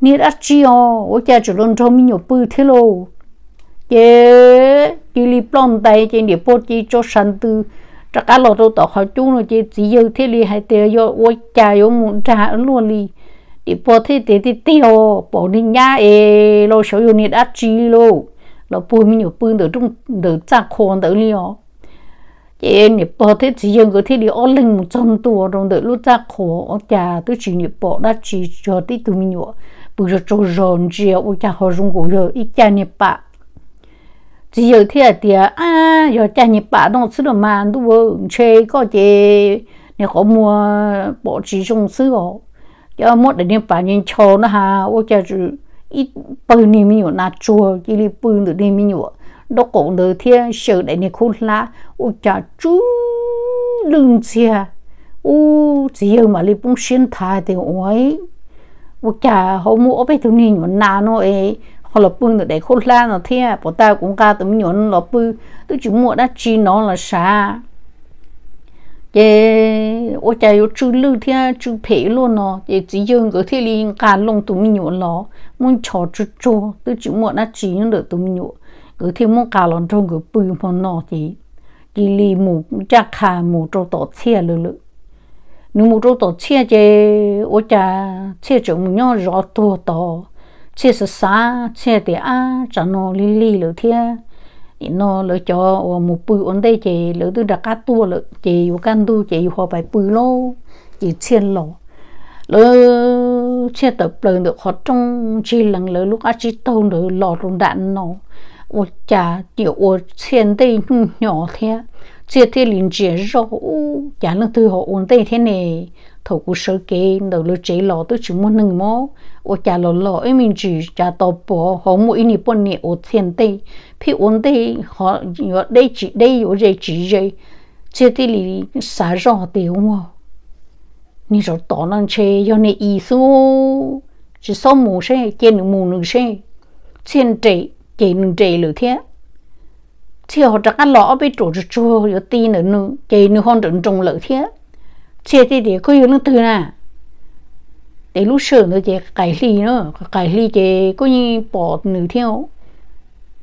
ni đã chi ô, ô cha chỉ luôn trong mình nhiều bự thế lô chế chỉ li plon tay chế đi bố chỉ cho sản tư chắc cả lô tôi tỏ hỏi chú nó chế chỉ yêu thế li hay tiêu yo ô cha yo muốn trả luôn li đi bố thế thế thế ô, bỏ đi nhà ế, lô số yo ni đã chi lô lô bự mình nhiều bự được trong được chắc khôn được lì ô, chế ni bố thế chỉ yêu cái thế li ô linh một trăm tuổi rồi được lô chắc khổ ô cha tôi chỉ ni bố đã chỉ cho tí tụi mình nhiều bây giờ chỗ rộn u cha họ dùng của rồi ít cha nhịp bạ chỉ giờ thế thì à giờ cha nhịp bạ nó xí được mà đủ chơi có gì nè có mua bỏ chỉ dùng xí họ giờ mua để nhịp nhìn cho nó ha u cha chú ít bự niệm mình nhổ chua chỉ đi bự được niệm mình nhổ đó cũng được thế sợ để nhịp khôn lá u cha chú lưng chia u chỉ giờ mà đi bung xuyên thai thì ôi quốc gia hôm mua bây thứ nhìn muốn nào nó ấy họ lập bưng để khốt la nó thế à. bỏ ta cũng ca tụi nhốn lập bư tôi chỉ mua đã chi nó là xa chế ô cha yêu chú lưu thế chú phê luôn nó chế chỉ dùng cái thế liên cả lông tụi nhốn nó muốn cho chú cho tôi chỉ mua đã chi nó được tụi nhốn cứ thế muốn cả lòng trong cái bư phong nó thì chỉ lì mù chắc khà mù cho tổ xe lừa lừa nếu một chỗ tổ chia chế ô cha chia chỗ mình nhau rõ tổ tổ chia sự xa chia để á cho nó li li lỡ thia nó lỡ cho ô một bữa ăn đây chế lỡ tôi đặt cá tua lỡ chế ô can tu chế họ phải bự lô chế chia lọ lỡ chia tập lần được học trong chi lần lỡ lúc ăn chi tông được lọ trong đạn nó ô cha chỉ ô chia đây nhỏ thia chia thế liền chia rõ giả nó từ họ ổn tây thế này thầu cú sơ kế đầu lô chế lò tôi chỉ muốn nâng mó ở chả lò lò ấy mình chỉ chả tò bò họ mỗi nị bốn nị ở tiền tây phi ổn tây họ nhớ đây chỉ đây ô dây chỉ dây chia thế lì xả rõ tiêu ngò nị rõ năng chế do nị ý số chỉ số mù xe chế nụ mù xe thiên trị chế nụ trị lửa thiết thì họ chắc ăn lọ bị chỗ chỗ chỗ có tí nữa nữa cái nữa hòn trống trống thiệt. thế thế thì để có những thứ nè để lúc sửa nữa cái cải ly nữa cải ly cái có như bỏ nữa theo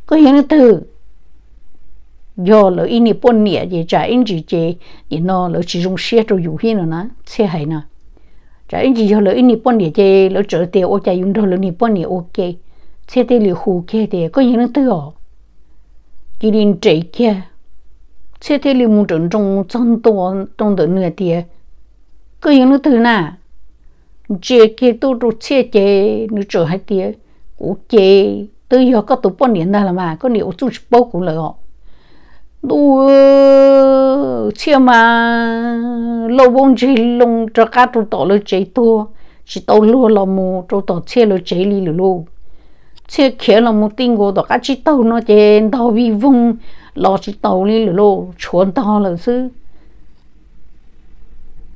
có những thứ giờ lỡ in đi bốn nè thì trả in chỉ cái thì nó lỡ chỉ dùng xe rồi dùng hết rồi nè xe hay nè trả in chỉ cho lỡ in đi bốn nè thì lỡ trở tiền ô chạy dùng đâu lỡ đi bốn nè ok thế thì liệu hù kia thì có những thứ họ cái đình trẻ kia xe thế liệu muốn trộn trong trong tổ trong tổ nửa tiền có những lúc thứ nà kia tôi rồi xe chế nửa trở hai tiền cũng chế tôi giờ có tụ bao niệm ra là mà có nhiều chút bao cũng lợi họ xe mà lâu bông chế lông cho cá tụ tổ lôi chế chỉ tàu lúa là mù tàu tổ xe lôi chế li chế kia là một tiếng của đó các chị tàu nó chén tàu bị vung, lo chị tàu đi lửa lô chuẩn tàu là sư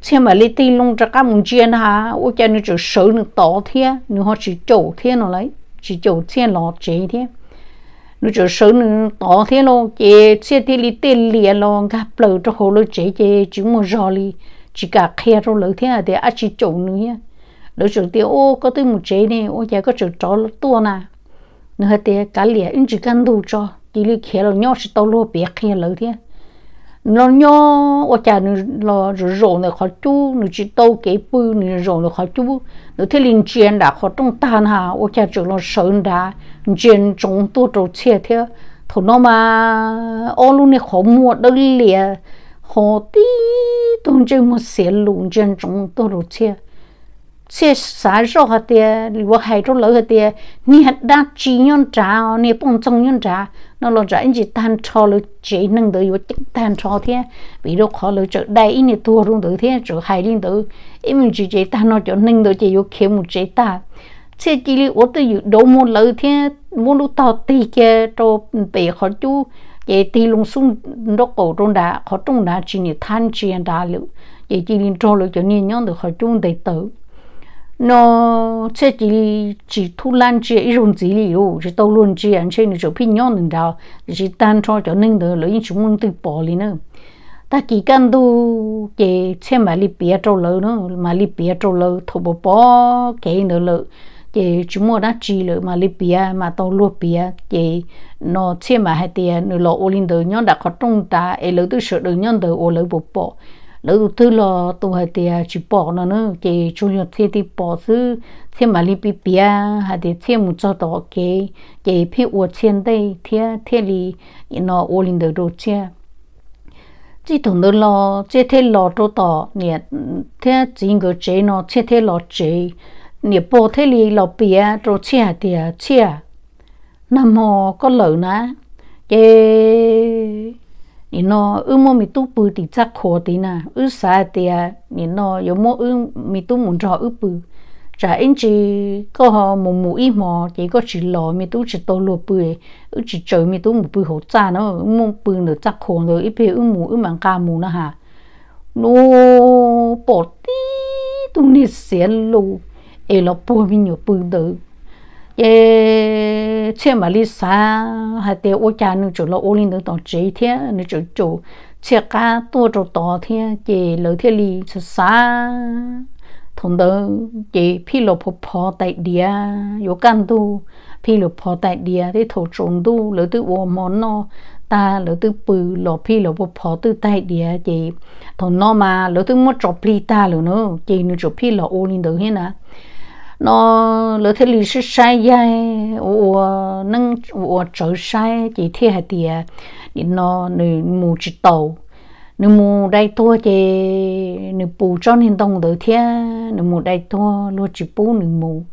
chế mà lấy tiền luôn cho các mông chuyên ha ô cho nó chỉ sửa nó tỏ thế nó họ chỉ chỗ thế nó lấy chỉ chỗ thế lo chén thế nó chỉ sửa nó tỏ thế lo chế chưa thì lấy tiền liền lo gặp lỡ cho hồ lô chế chế chúng mà rồi đi chỉ cả khe rồi lỡ thế à thì à chỉ chỗ nữa lỡ chỗ thì ô có tới một chế này ô chả có chỗ chỗ to nè nữa thì cá lìa in chỉ cần đủ cho chỉ lấy khía là nhau chỉ tao lo bé khía lâu thế nó nhau ở nhà nó nó rồi nó khó chú nó chỉ tao cái bự nó rồi nó khó chú nó thấy linh chuyện đã khó trong tan ha ở nhà chỉ lo sợ đã chuyện trong tổ tổ xe thế thằng nó mà ô luôn này khó mua đâu lìa họ đi, tôi chơi một xe lùn chuyện trong tổ tổ xe xe xả rau hạt tiề lúa hay trong lỡ hạt tiề ni hạt đa chi nhon trà ni bông trong nhon trà nó lo ra anh chỉ tan cho lỡ chỉ nâng tới vô chính tan cho thế vì đâu khó lỡ chợ đây ini tua luôn tới thế chợ hay lên tới em mình chỉ chỉ tan nó cho nâng tới chỉ vô kia một chỉ ta xe chỉ li ốt tới đâu một lỡ thế muốn lúc tao tì kia cho bể khó chú chỉ tì lung sung nó cổ trong đá khó trung đá chỉ ni than chỉ đá lỡ chỉ chỉ lên cho lỡ cho ni nhon được khó chung đầy tử nó chế chỉ chỉ thu lan chỉ ít dùng gì lì chỉ tàu luôn chỉ anh chế nó chỗ pin nhon nên đào chỉ tan cho cho nên đó lấy chúng mình tự bỏ đi nữa ta chỉ cần tu cái xe mà đi bia trâu lợ nữa mà đi bia trâu lợ thổ bỏ bỏ cái nữa lợ cái chúng mình đã chỉ lợ mà đi bia mà tàu luôn bia cái nó xe mà hai tiền nó lọ ô linh đó nhon đã có trung ta ấy lỡ tự sợ được nhon đó ô lỡ bỏ lỡ thứ lo tụ hay thì chỉ bỏ nó nữa chỉ chủ yếu thế thì bỏ thứ thế mà li bị bia hay thì thế một cho đó cái cái phía ô trên đây thế thế li nó ô lên được rồi chứ chỉ thằng đó lo chỉ thế lo cho đó nè thế chỉ người chế nó chỉ thế lo chế nè bỏ thế li lo bia rồi chứ thì chứ nằm mò có lợn nè cái 你喏，乌莫咪都不的只可的呐，乌啥的啊？你喏，有莫乌咪都蒙着乌不？在因只个哈木木一毛，这个是老咪都是多落不的，乌只做咪都木不好赚喏，乌莫不了只可了，一边乌木乌蛮家木呐哈，喏，宝地都你写路，哎，老婆咪有不得。ye che mà li sa hay để ô cha nó chủ lo ô linh nó tao chế thế nó chủ chủ che cá tua chủ to thế chỉ lỡ thế li sa sa thằng đó chỉ phi lo pho pho tại địa yo can tu phi lo pho tại địa thế thổ trồng tu lỡ tu ô món nó ta lỡ tư bự lỡ phi lỡ bộ phò tư tay địa chị thằng nó mà lỡ tư mất trộp pli ta lỡ nó chị nó trộp phi lỡ ô linh được hết nè nó lỡ thế lì sẽ sai dài ủa nâng ủa trở sai chỉ thế hạt tiề thì nó nửa mù chỉ tàu nửa mù đây thua chỉ nửa bù cho nên tông tới thế nửa mù đây thua luôn chỉ bù nửa mù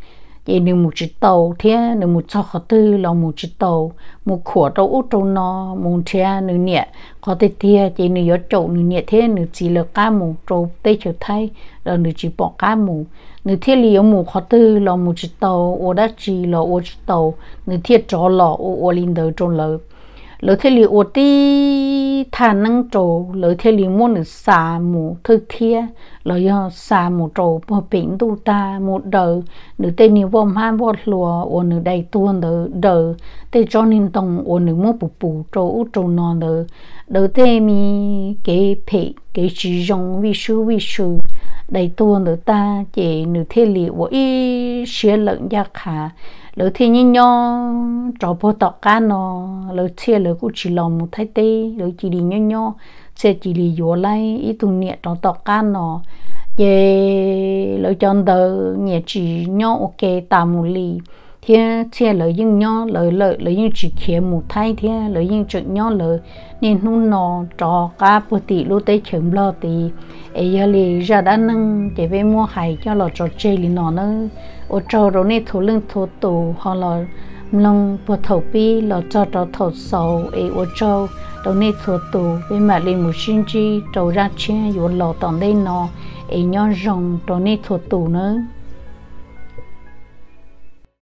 vậy nếu một chiếc tàu thế nếu một cho họ tư là một chiếc tàu một khổ đâu út đâu nó một thế nếu nhẹ có thể thế vậy nếu có chỗ nếu nhẹ thế nếu chỉ là cá mù trâu tây trở thay rồi nếu chỉ bỏ cá mù nếu thế liệu một họ tư là một chiếc tàu ô đã chỉ là ô chiếc tàu nếu thế chó là ô ô linh đầu trong lợp lỡ thế li ô tí thà năng trổ lỡ thế li muốn được xả mù thư thia lỡ yo xả mù trổ bò bình tu ta một đời nữ tên ni vong han vọt lùa ô nữ đầy tuôn đỡ đỡ tê cho nên tông ô nữ muốn bù bù trổ ú trổ non đỡ đỡ tê mi kê phê kê chỉ dùng vi sư vi sư đầy tuôn đỡ ta chỉ nữ thế li ô ý xế lợn gia khả lỡ thì nhìn nhau trò bộ tọt cá nó lỡ chia lỡ cũng chỉ lòng một thái tê lỡ chỉ đi nhau nhau chia chỉ đi vô lấy ít tuần nhẹ trò tọt cá nó về lỡ chọn tờ nhẹ chỉ nhau ok tạm một ly thế thế lợi những nhau lợi lợi lợi những chỉ kia một thay thế lợi những chuyện nhau lợi nên hun nó cho cá bút tì lúc tới chấm lo tì ấy giờ lì ra đã nâng để về mua hải cho lo cho chơi lì nó nó ô trâu rồi nên thủ lưng thủ tù họ lọ lông bút thầu bi lo cho cho thầu sầu ấy ô trâu đầu nên thủ tù về mà lì một sinh chi cho ra chia rồi lo tòn đây nó ấy nhau rồng đầu nên thủ tù nữa